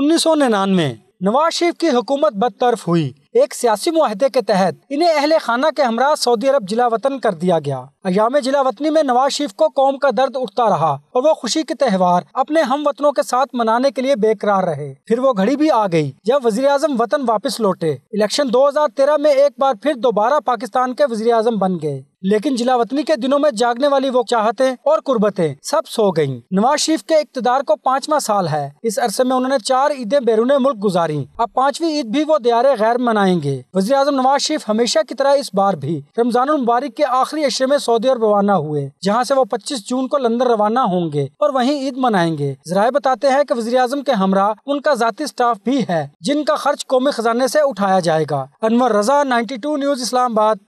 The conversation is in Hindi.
उन्नीस नवाज शरीफ की हुकूमत बदतरफ हुई एक सियासी माहदे के तहत इन्हें अहल खाना के हमरा सऊदी अरब जिला वतन कर दिया गया अयाम जिला वतनी में नवाज शरीफ को कौम का दर्द उठता रहा और वो खुशी के त्यौहार अपने हम वतनों के साथ मनाने के लिए बेकरार रहे फिर वो घड़ी भी आ गई जब वजी अजम वतन वापस लौटे इलेक्शन 2013 में एक बार फिर दोबारा पाकिस्तान के वजी अजम बन गए लेकिन जिला वतनी के दिनों में जागने वाली वो चाहते और कुर्बतें सब सो गयी नवाज शरीफ के इकतदार को पाँचवा साल है इस अरसे में उन्होंने चार ईदें बैरून मुल्क गुजारी अब पांचवी ईद भी वो दियारे गैर मनाई मनाएंगे वजी अजम नवाज शरीफ हमेशा की तरह इस बार भी रमजान मुबारक के आखिरी अशरे में सऊदी अरब रवाना हुए जहाँ ऐसी वो पच्चीस जून को लंदन रवाना होंगे और वही ईद मनाएंगे जराये बताते हैं की वजी अजम के हमरा उनका जाती स्टाफ भी है जिनका खर्च कौमी खजाने ऐसी उठाया जाएगा अनवर रजा नाइन्टी न्यूज इस्लामाबाद